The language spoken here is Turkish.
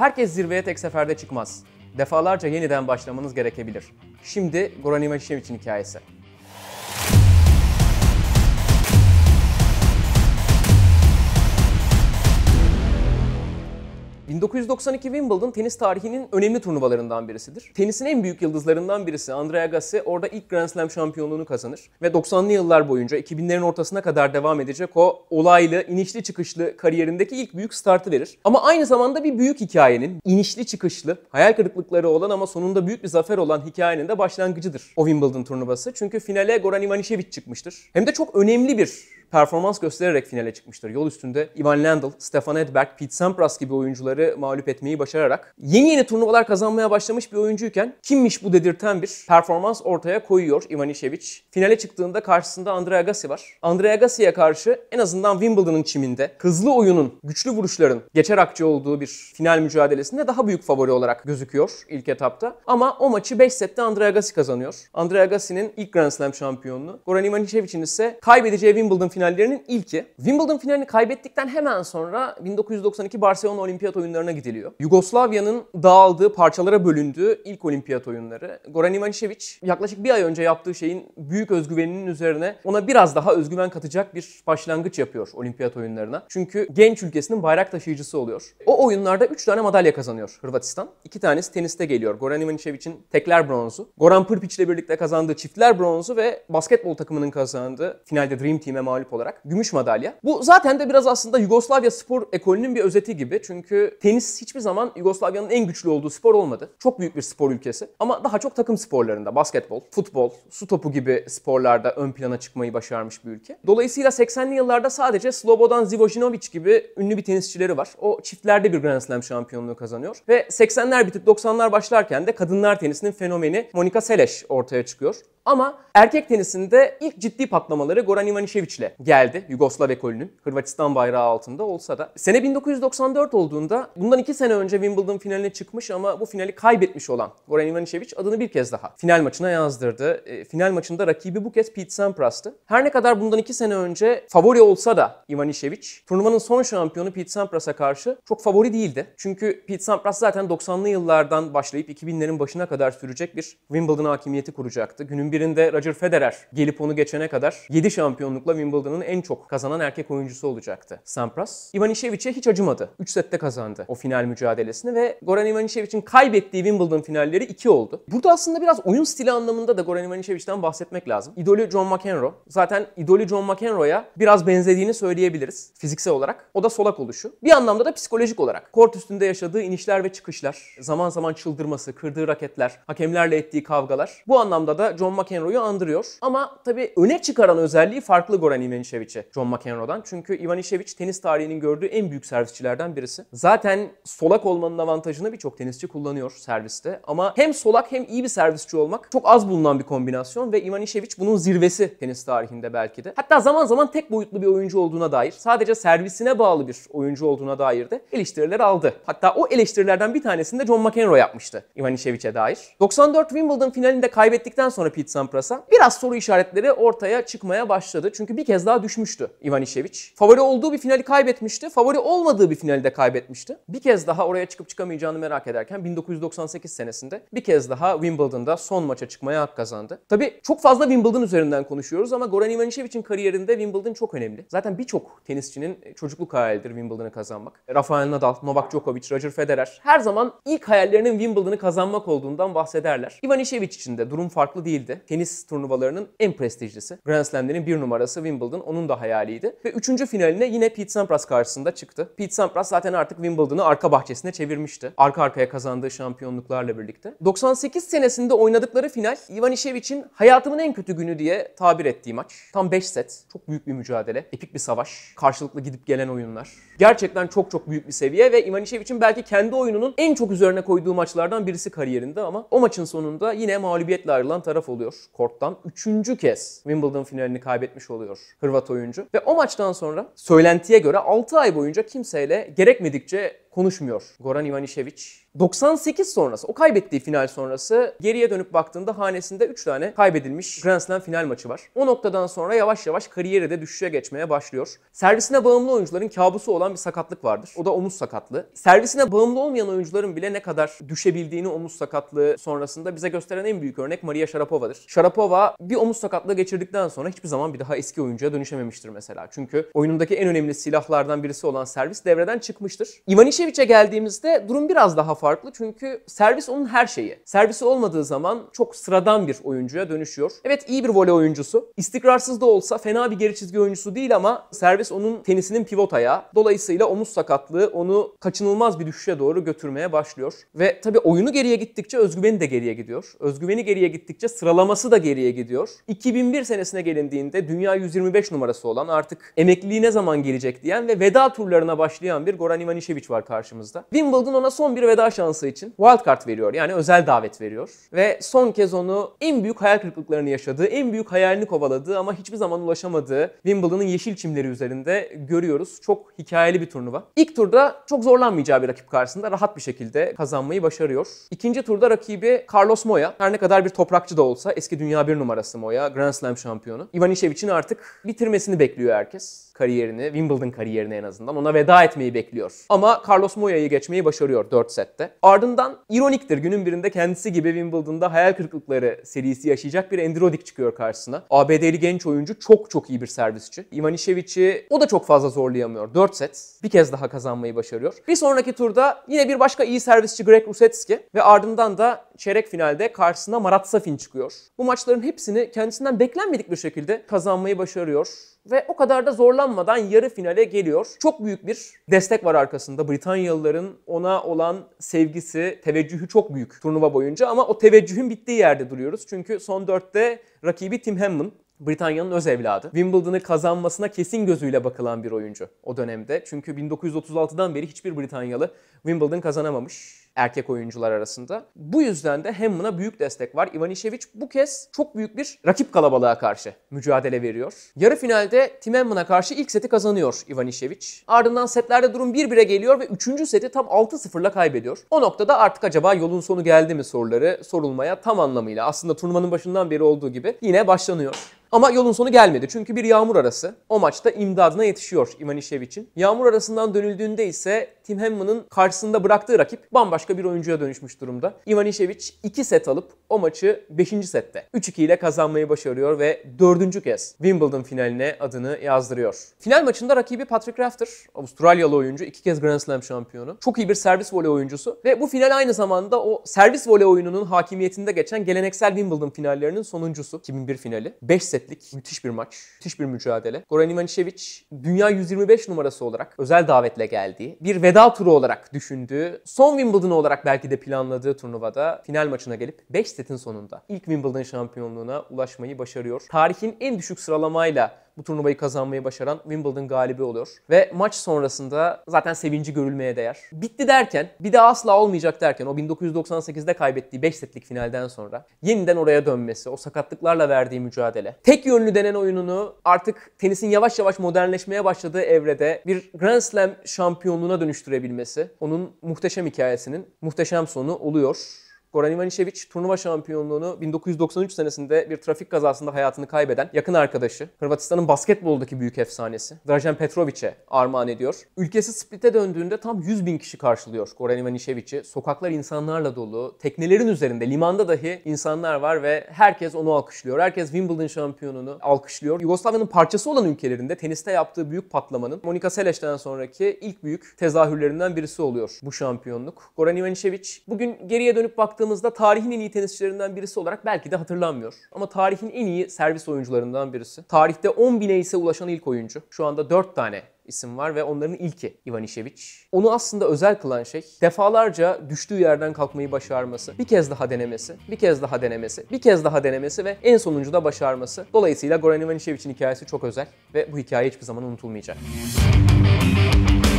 Herkes zirveye tek seferde çıkmaz. Defalarca yeniden başlamanız gerekebilir. Şimdi Goran için hikayesi. 1992 Wimbledon tenis tarihinin önemli turnuvalarından birisidir. Tenisin en büyük yıldızlarından birisi Andrea Agassi orada ilk Grand Slam şampiyonluğunu kazanır ve 90'lı yıllar boyunca 2000'lerin ortasına kadar devam edecek o olaylı, inişli çıkışlı kariyerindeki ilk büyük startı verir. Ama aynı zamanda bir büyük hikayenin, inişli çıkışlı, hayal kırıklıkları olan ama sonunda büyük bir zafer olan hikayenin de başlangıcıdır o Wimbledon turnuvası. Çünkü finale Goran Ivanisevic çıkmıştır. Hem de çok önemli bir performans göstererek finale çıkmıştır. Yol üstünde Ivan Lendl, Stefan Edberg, Pete Sampras gibi oyuncuları mağlup etmeyi başararak yeni yeni turnuvalar kazanmaya başlamış bir oyuncuyken kimmiş bu dedirten bir performans ortaya koyuyor Ivanišević. Finale çıktığında karşısında Andrei Agassi var. Andrei Agassi'ye karşı en azından Wimbledon'ın çiminde hızlı oyunun, güçlü vuruşların geçer akçe olduğu bir final mücadelesinde daha büyük favori olarak gözüküyor ilk etapta. Ama o maçı 5 sette Andrei Agassi kazanıyor. Andrei Agassi'nin ilk Grand Slam şampiyonluğu. Goran Ivanišević'in ise kaybedeceği Wimbledon finali finallerinin ilki. Wimbledon finalini kaybettikten hemen sonra 1992 Barcelona Olimpiyat Oyunları'na gidiliyor. Yugoslavya'nın dağıldığı, parçalara bölündüğü ilk Olimpiyat Oyunları. Goran Ivanišević yaklaşık bir ay önce yaptığı şeyin büyük özgüveninin üzerine ona biraz daha özgüven katacak bir başlangıç yapıyor Olimpiyat Oyunları'na. Çünkü genç ülkesinin bayrak taşıyıcısı oluyor. O oyunlarda 3 tane madalya kazanıyor Hırvatistan. 2 tanesi teniste geliyor. Goran Ivanišević'in tekler bronzu, Goran Pırpiç ile birlikte kazandığı çiftler bronzu ve basketbol takımının kazandığı finalde Dream Team'e mağlup ağırlık olarak. Gümüş madalya. Bu zaten de biraz aslında Yugoslavya spor ekolünün bir özeti gibi. Çünkü tenis hiçbir zaman Yugoslavya'nın en güçlü olduğu spor olmadı. Çok büyük bir spor ülkesi. Ama daha çok takım sporlarında basketbol, futbol, su topu gibi sporlarda ön plana çıkmayı başarmış bir ülke. Dolayısıyla 80'li yıllarda sadece Slobodan Zivojinovic gibi ünlü bir tenisçileri var. O çiftlerde bir Grand Slam şampiyonluğu kazanıyor. Ve 80'ler bitip 90'lar başlarken de kadınlar tenisinin fenomeni Monika Seles ortaya çıkıyor. Ama erkek tenisinde ilk ciddi patlamaları Goran Ivanišević ile geldi Yugoslav ekolünün Hırvatistan bayrağı altında olsa da. Sene 1994 olduğunda bundan iki sene önce Wimbledon finaline çıkmış ama bu finali kaybetmiş olan Goran Ivanišević adını bir kez daha final maçına yazdırdı. E, final maçında rakibi bu kez Pete Sampras'tı. Her ne kadar bundan iki sene önce favori olsa da Ivanišević turnuvanın son şampiyonu Pete Sampras'a karşı çok favori değildi. Çünkü Pete Sampras zaten 90'lı yıllardan başlayıp 2000'lerin başına kadar sürecek bir Wimbledon hakimiyeti kuracaktı. Günün birinde Roger Federer gelip onu geçene kadar 7 şampiyonlukla Wimbledon şampiyonanın en çok kazanan erkek oyuncusu olacaktı Sampras. Ivanishevic'e hiç acımadı. 3 sette kazandı o final mücadelesini ve Goran Ivanisevic'in kaybettiği Wimbledon finalleri 2 oldu. Burada aslında biraz oyun stili anlamında da Goran Ivanisevic'ten bahsetmek lazım. İdoli John McEnroe. Zaten idolü John McEnroe'ya biraz benzediğini söyleyebiliriz fiziksel olarak. O da solak oluşu. Bir anlamda da psikolojik olarak. Kort üstünde yaşadığı inişler ve çıkışlar, zaman zaman çıldırması, kırdığı raketler, hakemlerle ettiği kavgalar. Bu anlamda da John McEnroe'yu andırıyor. Ama tabii öne çıkaran özelliği farklı Goran Ivaniševiç'e John McEnroe'dan. Çünkü Ivaniševiç tenis tarihinin gördüğü en büyük servisçilerden birisi. Zaten solak olmanın avantajını birçok tenisçi kullanıyor serviste. Ama hem solak hem iyi bir servisçi olmak çok az bulunan bir kombinasyon ve Ivaniševiç bunun zirvesi tenis tarihinde belki de. Hatta zaman zaman tek boyutlu bir oyuncu olduğuna dair, sadece servisine bağlı bir oyuncu olduğuna dair de eleştiriler aldı. Hatta o eleştirilerden bir tanesini de John McEnroe yapmıştı Ivaniševiç'e dair. 94 Wimbledon finalinde kaybettikten sonra Pete Sampras'a biraz soru işaretleri ortaya çıkmaya başladı. Çünkü bir kez kez daha düşmüştü Ivan İşeviç. Favori olduğu bir finali kaybetmişti. Favori olmadığı bir finali de kaybetmişti. Bir kez daha oraya çıkıp çıkamayacağını merak ederken 1998 senesinde bir kez daha Wimbledon'da son maça çıkmaya hak kazandı. Tabii çok fazla Wimbledon üzerinden konuşuyoruz ama Goran Ivanishevich'in kariyerinde Wimbledon çok önemli. Zaten birçok tenisçinin çocukluk hayalidir Wimbledon'ı kazanmak. Rafael Nadal, Novak Djokovic, Roger Federer her zaman ilk hayallerinin Wimbledon'ı kazanmak olduğundan bahsederler. Ivan İşeviç için de durum farklı değildi. Tenis turnuvalarının en prestijlisi. Grand Slam'lerin bir numarası Wimbledon Wimbledon onun da hayaliydi. Ve üçüncü finaline yine Pete Sampras karşısında çıktı. Pete Sampras zaten artık Wimbledon'ı arka bahçesine çevirmişti. Arka arkaya kazandığı şampiyonluklarla birlikte. 98 senesinde oynadıkları final Ivan için hayatımın en kötü günü diye tabir ettiği maç. Tam 5 set. Çok büyük bir mücadele. Epik bir savaş. Karşılıklı gidip gelen oyunlar. Gerçekten çok çok büyük bir seviye ve Ivan için belki kendi oyununun en çok üzerine koyduğu maçlardan birisi kariyerinde ama o maçın sonunda yine mağlubiyetle ayrılan taraf oluyor korttan. Üçüncü kez Wimbledon finalini kaybetmiş oluyor Hırvat oyuncu. Ve o maçtan sonra söylentiye göre 6 ay boyunca kimseyle gerekmedikçe konuşmuyor Goran Ivanišević. 98 sonrası, o kaybettiği final sonrası geriye dönüp baktığında hanesinde 3 tane kaybedilmiş Grand Slam final maçı var. O noktadan sonra yavaş yavaş kariyeri de düşüşe geçmeye başlıyor. Servisine bağımlı oyuncuların kabusu olan bir sakatlık vardır. O da omuz sakatlığı. Servisine bağımlı olmayan oyuncuların bile ne kadar düşebildiğini omuz sakatlığı sonrasında bize gösteren en büyük örnek Maria Sharapova'dır. Sharapova bir omuz sakatlığı geçirdikten sonra hiçbir zaman bir daha eski oyuncuya dönüşememiştir mesela. Çünkü oyunundaki en önemli silahlardan birisi olan servis devreden çıkmıştır. Ivanišević Vucevic'e geldiğimizde durum biraz daha farklı çünkü servis onun her şeyi. Servisi olmadığı zaman çok sıradan bir oyuncuya dönüşüyor. Evet iyi bir voley oyuncusu. İstikrarsız da olsa fena bir geri çizgi oyuncusu değil ama servis onun tenisinin pivot ayağı. Dolayısıyla omuz sakatlığı onu kaçınılmaz bir düşüşe doğru götürmeye başlıyor. Ve tabii oyunu geriye gittikçe özgüveni de geriye gidiyor. Özgüveni geriye gittikçe sıralaması da geriye gidiyor. 2001 senesine gelindiğinde dünya 125 numarası olan artık emekliliği ne zaman gelecek diyen ve veda turlarına başlayan bir Goran Ivanišević var karşımızda. Wimbledon ona son bir veda şansı için wildcard veriyor. Yani özel davet veriyor. Ve son kez onu en büyük hayal kırıklıklarını yaşadığı, en büyük hayalini kovaladığı ama hiçbir zaman ulaşamadığı Wimbledon'ın yeşil çimleri üzerinde görüyoruz. Çok hikayeli bir turnuva. İlk turda çok zorlanmayacağı bir rakip karşısında rahat bir şekilde kazanmayı başarıyor. İkinci turda rakibi Carlos Moya. Her ne kadar bir toprakçı da olsa eski dünya bir numarası Moya. Grand Slam şampiyonu. için artık bitirmesini bekliyor herkes kariyerini, Wimbledon kariyerini en azından ona veda etmeyi bekliyor. Ama Carlos Moya'yı geçmeyi başarıyor 4 sette. Ardından ironiktir günün birinde kendisi gibi Wimbledon'da hayal kırıklıkları serisi yaşayacak bir Andy Roddick çıkıyor karşısına. ABD'li genç oyuncu çok çok iyi bir servisçi. Ivanishevic'i o da çok fazla zorlayamıyor. 4 set bir kez daha kazanmayı başarıyor. Bir sonraki turda yine bir başka iyi servisçi Greg Rusetski ve ardından da çeyrek finalde karşısına Marat Safin çıkıyor. Bu maçların hepsini kendisinden beklenmedik bir şekilde kazanmayı başarıyor ve o kadar da zorlanmadan yarı finale geliyor. Çok büyük bir destek var arkasında. Britanyalıların ona olan sevgisi, teveccühü çok büyük turnuva boyunca ama o teveccühün bittiği yerde duruyoruz. Çünkü son dörtte rakibi Tim Hammond. Britanya'nın öz evladı. Wimbledon'ı kazanmasına kesin gözüyle bakılan bir oyuncu o dönemde. Çünkü 1936'dan beri hiçbir Britanyalı Wimbledon kazanamamış erkek oyuncular arasında. Bu yüzden de hem buna büyük destek var. Ivanišević bu kez çok büyük bir rakip kalabalığa karşı mücadele veriyor. Yarı finalde Tim Hammond'a karşı ilk seti kazanıyor Ivanišević. Ardından setlerde durum 1-1'e geliyor ve 3. seti tam 6-0'la kaybediyor. O noktada artık acaba yolun sonu geldi mi soruları sorulmaya tam anlamıyla aslında turnuvanın başından beri olduğu gibi yine başlanıyor. Ama yolun sonu gelmedi çünkü bir yağmur arası o maçta imdadına yetişiyor İvanişevic'in. Yağmur arasından dönüldüğünde ise Tim Henman'ın karşısında bıraktığı rakip bambaşka bir oyuncuya dönüşmüş durumda. Ivanišević 2 set alıp o maçı 5. sette 3-2 ile kazanmayı başarıyor ve 4. kez Wimbledon finaline adını yazdırıyor. Final maçında rakibi Patrick Rafter, Avustralyalı oyuncu, 2 kez Grand Slam şampiyonu. Çok iyi bir servis voley oyuncusu ve bu final aynı zamanda o servis voley oyununun hakimiyetinde geçen geleneksel Wimbledon finallerinin sonuncusu. 2001 finali. 5 setlik müthiş bir maç, müthiş bir mücadele. Goran Ivanišević dünya 125 numarası olarak özel davetle geldiği bir veda veda turu olarak düşündüğü, son Wimbledon olarak belki de planladığı turnuvada final maçına gelip 5 setin sonunda ilk Wimbledon şampiyonluğuna ulaşmayı başarıyor. Tarihin en düşük sıralamayla bu turnuvayı kazanmayı başaran Wimbledon galibi oluyor. Ve maç sonrasında zaten sevinci görülmeye değer. Bitti derken, bir daha asla olmayacak derken o 1998'de kaybettiği 5 setlik finalden sonra yeniden oraya dönmesi, o sakatlıklarla verdiği mücadele. Tek yönlü denen oyununu artık tenisin yavaş yavaş modernleşmeye başladığı evrede bir Grand Slam şampiyonluğuna dönüştürebilmesi, onun muhteşem hikayesinin muhteşem sonu oluyor. Goran Ivanišević turnuva şampiyonluğunu 1993 senesinde bir trafik kazasında hayatını kaybeden yakın arkadaşı, Hırvatistan'ın basketboldaki büyük efsanesi Dražen Petrovic'e armağan ediyor. Ülkesi Split'e döndüğünde tam 100 bin kişi karşılıyor Goran Ivanišević'i. Sokaklar insanlarla dolu, teknelerin üzerinde, limanda dahi insanlar var ve herkes onu alkışlıyor. Herkes Wimbledon şampiyonunu alkışlıyor. Yugoslavya'nın parçası olan ülkelerinde teniste yaptığı büyük patlamanın Monika Seles'ten sonraki ilk büyük tezahürlerinden birisi oluyor bu şampiyonluk. Goran Ivanišević bugün geriye dönüp baktığında baktığımızda tarihin en iyi tenisçilerinden birisi olarak belki de hatırlanmıyor. Ama tarihin en iyi servis oyuncularından birisi. Tarihte 10 bine ise ulaşan ilk oyuncu. Şu anda 4 tane isim var ve onların ilki Ivan Işevic. Onu aslında özel kılan şey defalarca düştüğü yerden kalkmayı başarması, bir kez daha denemesi, bir kez daha denemesi, bir kez daha denemesi ve en sonuncuda başarması. Dolayısıyla Goran Ivan Işevic'in hikayesi çok özel ve bu hikaye hiçbir zaman unutulmayacak. Müzik